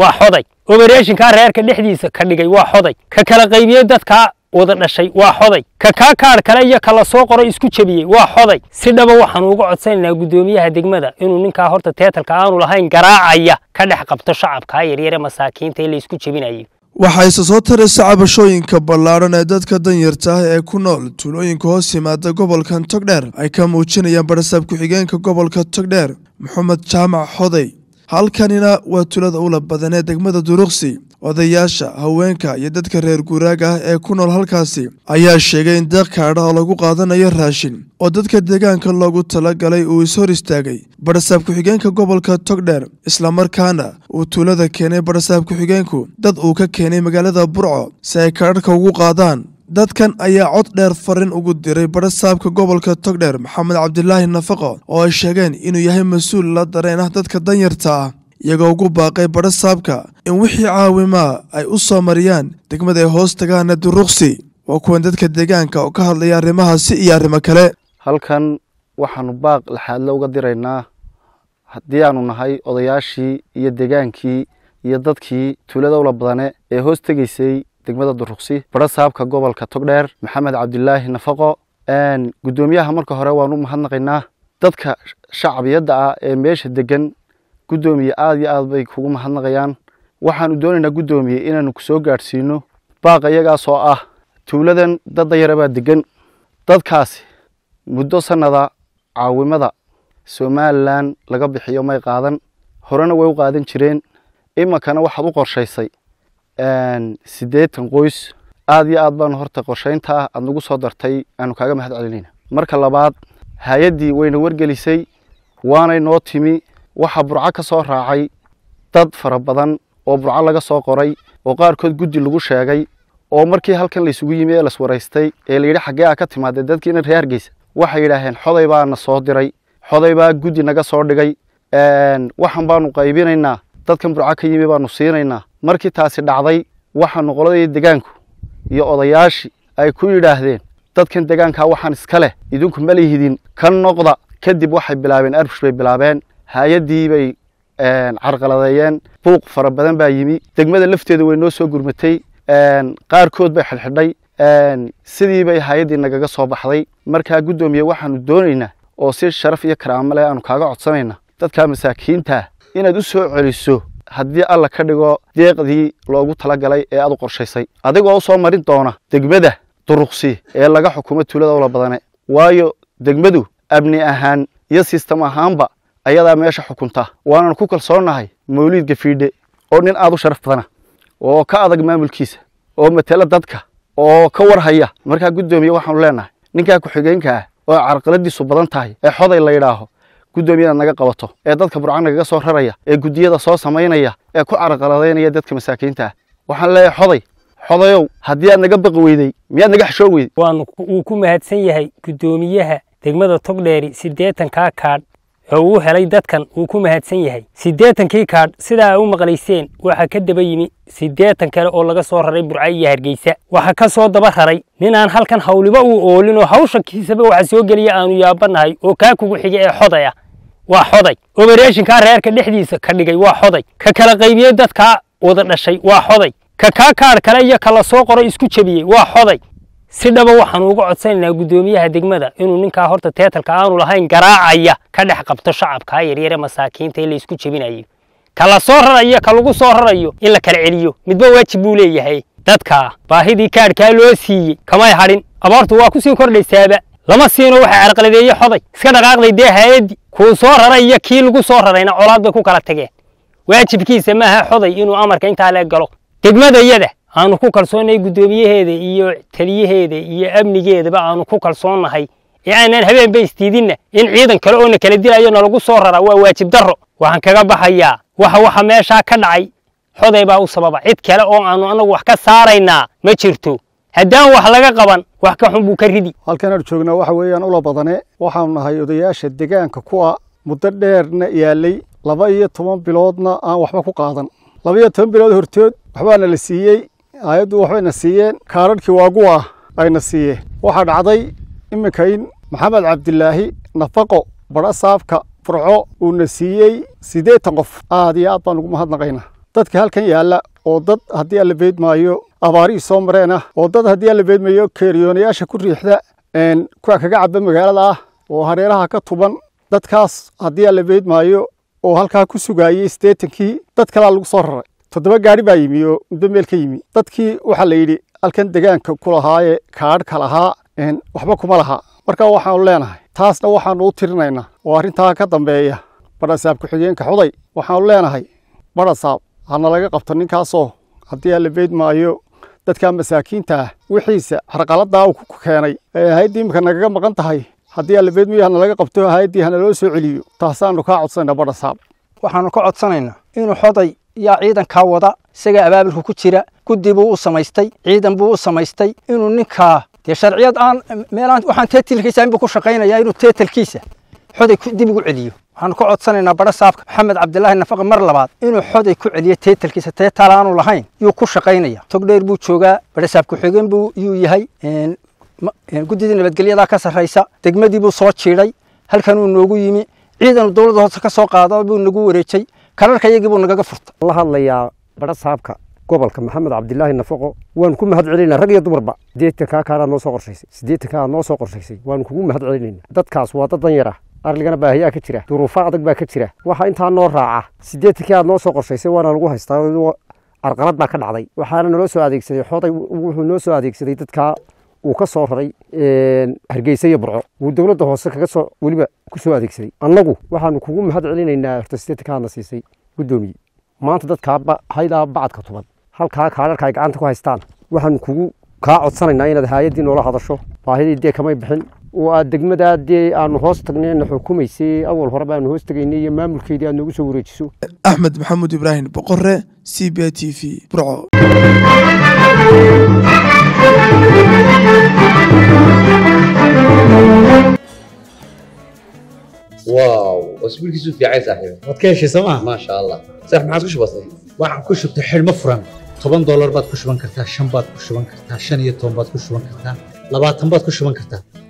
waa xoday obereeshinkaa reerka dhexdiisa ka dhigay waa xoday ka kala qaybiyey dadkaa wada dhashay waa xoday ka kaa kaadh kale iyo ka la soo qoro isku jebiyey waa xoday si dhaba waxaan uga codsanaynaa guddoomiyaha degmada inuu ninkaa horta teetalka aanu lahayn garaacaya ka dhex qabto shacabkaa yaryare masaakiinta ee la isku jebinayo waxayse soo taraysa cabashooyinka ballaaran ee dadka danyarta ah ee ku nool tuulooyinka hoos yimaada gobolkan togdheer ay ka muujinayaan badhasaab ku-xigeenka gobolka togdheer maxamed jaamac xoday halkanina waa tulada ula badan ee degmada duruqsi odayaasha haweenka iyo dadka reer guuraag ah ee ku nool halkaasi ayaa sheegay in deeq kaadha oo lagu qaadanayo raashin oo dadka deegaanka loogu tala galay uu is-hor istaagay badhasaab ku-xigeenka gobolka togdheer markaana uu tuulada keenay badhasaab ku-xigeenku dad uu ka keenay magaalada burco si ay kaadhadhka ugu qaadaan dadkan ayaa cod dheer fariin ugu diray badha saabka gobolka togdheer maxamed cabdilaahi nafaqo oo ay sheegeen inuu yahay mas-uul la dareen ah dadka danyarta ah iyagoo ugu baaqay badha in wixii caawimaa ay u soo mariyaan degmada ay hoos tagaan duruqsi waa kuwan dadka deegaanka oo ka hadlaya arrimahaasi iyo arrimo kale halkan waxaanu baaq laxaadlo uga diraynaa haddii aanu nahay odayaashii iyo degaankii iyo dadkii tuuladowla badane ee hoos tegaysay degmada duruqsi baro saabka gobolka togdheer maxamed cabdilaahi nafaqo guddoomiyaha marka hore waan u mahadnaqaynaa dadka shacbiyadda ah ee meesha deggan guddoomiye aad iyo aad bay kugu mahadnaqayaan waxaanu doonaynaa guddoomiye inaannu ku soo gaadhsiino baaqa iyagaasoo ah tuuladan dadda yara baa deggan dadkaasi muddo sannada caawimada somalilan laga bixiyo may qaadan horena way u qaadan jireen iminkana waxaad u qorshaysay siddeetan qoys aad iyo aad baan horta qorshayntaa ah, aad nagu soo dartay aanu kaaga mahad celinayna marka labaad hay-addii wayna wargelisay waanay noo timi waxaa burco ka soo raacay dad fara badan oo burco laga soo qoray oo qaarkood guddi lagu sheegay oo markii halkan laysugu yimi ee las waraystay ee layidhi xaggee a ka timaadee dadkiina reer hargeysa waxay yidhaaheen xoday baa na soo diray xoday baa guddi naga soo dhigay waxaan baanu qaybinaynaa dadkan burco ka yimi baanu siinaynaa markii taasi dhacday waxaanu qoladii degaanku iyo odayaashi ay ku yidhaahdeen dadkan degaankaa waxaan iska leh idinku ma lihidin ka noqda kadib waxay bilaabeen arbush bay bilaabeen hay-addii bay carqaladeeyeen buuq fara badan baa yimi degmada lafteeda way noo soo gurmatay qaarkood bay xidhxidhay sidii bay hay-addii nagaga soo baxday markaa guddoomiye waxaanu doonaynaa oo si sharaf iyo karaamo leh aanu kaaga codsanayna dadkaa masaakiintaa inaad u soo celiso haddii alla ka dhigo deeqdii loogu talagalay ee aad u qorshaysay adigoo u soo marin doona degmada duruqsi ee laga xukumo tuulada ula badane waayo degmadu amni ahaan iyo sistam ahaanba ayadaa meesha xukunta waanan ku kalsoonnahay mawliid gafiidhe oo nin aad u sharaf badana oo ka adag maamulkiisa oo matela dadka oo ka warhaya markaa guddoomiye waxaanu leenahay ninkaa ku-xigeenka ah oo carqaladiisu badan tahay ee xoday la yidhaaho guddoomiyada naga qabato ee dadka burca nagaga soo raraya ee guddiyada soo samaynaya ee ku caraqaladaynaya dadka masaakiinta ah waxaan leeyahay xoday xodayow haddii aad naga baqi weyday miyaad naga xashoo weyday waanu uu ku mahadsan yahay guddoomiyaha degmada togdheeri kaa kaadh oo uu helay dadkan uu ku mahadsan yahay siddeetankii kaadh sidaa u maqlayseen waxaa ka daba yimi siddeetan kale oo laga soo raray burca iyo hargeysa waxaa ka soo daba raray ninaan halkan hawliba uu oolin oo hawsha kiisaba waxa soo geliya aanu yaabannahay oo kaa kugu xiga ee xoday ah waa xoday obereeshinkaa reerka dhexdiisa ka dhigay waa xoday ka kala qaybiyey dadkaa wada dhashay waa xoday ka kaa kaadh kale iyo ka la soo qoro isku jebiyey waa xoday si dhaba waxaanu uga codsanaynaa guddoomiyaha degmada inuu ninkaa horta teetalka aanu lahayn garaacaya ka dhex qabto shacabkaa yaryare masaakiinta ee la isku jebinayo kala soo rarayo kalagu soo rarayo in la kala celiyo midba waajib buu leeyahay dadka baahidii kaadhkaa loo siiyey kamay hadhin abaartu waa kusii kordhaysaaba lama siino waxaa carqaladeeye xoday iska dhaqaaqday dee hay-addii kuu soo raray iyo kii lagu soo rarayna colaad bay ku kala tageen waajibkiisa maaha xoday inuu amarka intaa le galo degmada iyada aanu ku kalsoonnahay guddoomiyaheeda iyo taliyaheeda iyo amnigeedaba aanu ku kalsoonnahay ee aanaan habeenba istiidinna in ciidan kale oo na kala dilayo nalagu soo rara waa waajib darro waxaan kaga baxayaa waxa waxa meeshaa ka dhacay xoday baa u sababa cid kale oo aanu annagu wax ka saaraynaa ma jirto haddaan wax laga qaban wax ka xun buu ka ridi halkanaanu joognaa waxa weeyaan ula badane waxaanu nahay odayaasha degaanka kuwa muddo dheerna yaalay laba iyo toban biloodna aan waxba ku qaadan laba iyo toban bilood hortood waxbaana la siiyey aayaddu waxbayna siiyeen kaararhkii waaguwa ayna siiyeen waxaa dhacday iminka in maxamed cabdilaahi nafaqo barasaafka furco uuna siiyey siddeetan qof aad iyo aad baan ugu mahadnaqaynaa dadka halkan yaalla oo dad haddii aan la abaarihii soo mareen ah oo dad haddii aan la beydmayo keeriyoonayaasha ku riixda kuwa kaga cabba magaalada ah oo hareeraha ka tuban dadkaas haddii aan la beydmaayo oo halkaa ku sugaayey siddeetankii dad kalaa lagu soo raray todoba gaari baa yimi oo muddo meel ka yimi dadkii waxaa la yidhi halkan degaanka kulahaaye lahaaye lahaa waxba kuma laha marka waxaanu leenahay taasna waxaanu u tirinaynaa oo arrintaa ka dambeeya badhasaab ku-xigeenka xuday waxaanu leenahay badhasaab hana laga qabto ninkaasoo haddii aan beyd maayo dadka masaakiintaah wixiisa xarqaladaa uu ku keenay ee hay imika nagaga maqan tahay haddii alabeedmiy hana laga qabto hay-addii hana soo celiyo taasaanu kaa codsanayna badhasaab waxaanu ka codsanaynaa inuu xoday yaa ciidankaa wada isagaa abaabilka ku jira guddii buu u samaystay ciidan buu u samaystay inuu ninkaa dee sharciyad aan meelaan waxaan teetilkiisa inbuu ku shaqaynayaa inuu teetilkiisa xoday dib ugu celiyo waxaanu ka codsanaynaa bara saafka maxamed cabdilaahi nafaqa mar labaad inuu xoday ku celiyo teetalkiisa teetaal aanu lahayn yuu ku shaqaynaya togdheer buu joogaa bara saaf ku-xigeen buu yuu yahay guddidii nabadgelyadaa ka sarraysa degmadii buu soo jiidhay halkan uu noogu yimi ciidanu dowladda hoose ka soo qaada buu nagu wareejay kalarkayagii buu nagaga furta la hadlayaa badha saabka gobolka maxamed cabdilaahi nafaqo waan ku mahad celinaa rag iyo dumarba sideetan kaa kaaraad noo soo qorshaysay siddeetan kaa aad noo soo qorshaysay waan kugu mahad celinayna dadkaas waa dad dan yar arligana baahiyaa ka jira duruufo adag baa ka jira waxaa intaa noo raaca siddeetan kii aad noo soo qorshaysay waana lagu haystaa arqalad baa ka dhacday waxaana naloo soo adeegsaday xooday wuxuu noo soo adeegsaday dadkaa uu ka soo raray hargeysa iyo burco wuu dowladda hoose kagasoo weliba ku soo adeegsaday annagu waxaanu kugu mahad celinaynaa horta sideeta siisay guddoomiye maanta dadkaa haydaa bacadka tuban halkaa kaadharka ay gacanta ku haystaan waxaanu kugu kaa codsanaynaa inaad haayadii noola hadasho baahidii dee kamay bixin oo aad degmadaa dee aanu hoos tagnayna xukumaysay awal hore baanu hoos tagaynay iyo maamulkeedii aad noogu soo wareejiso axmed maxamuud ibraahim boqore c b t v burco واو اسبوعك شوف في عايز صاحبي ما تكيش سما ما شاء الله صح ما عادش بسيط waxaan ku shubtay xilmo furan toban doolar baad ku shuban kartaa shan baad ku shuban kartaa shan iyo toban baad ku shuban kartaa labaatan baad ku shuban kartaa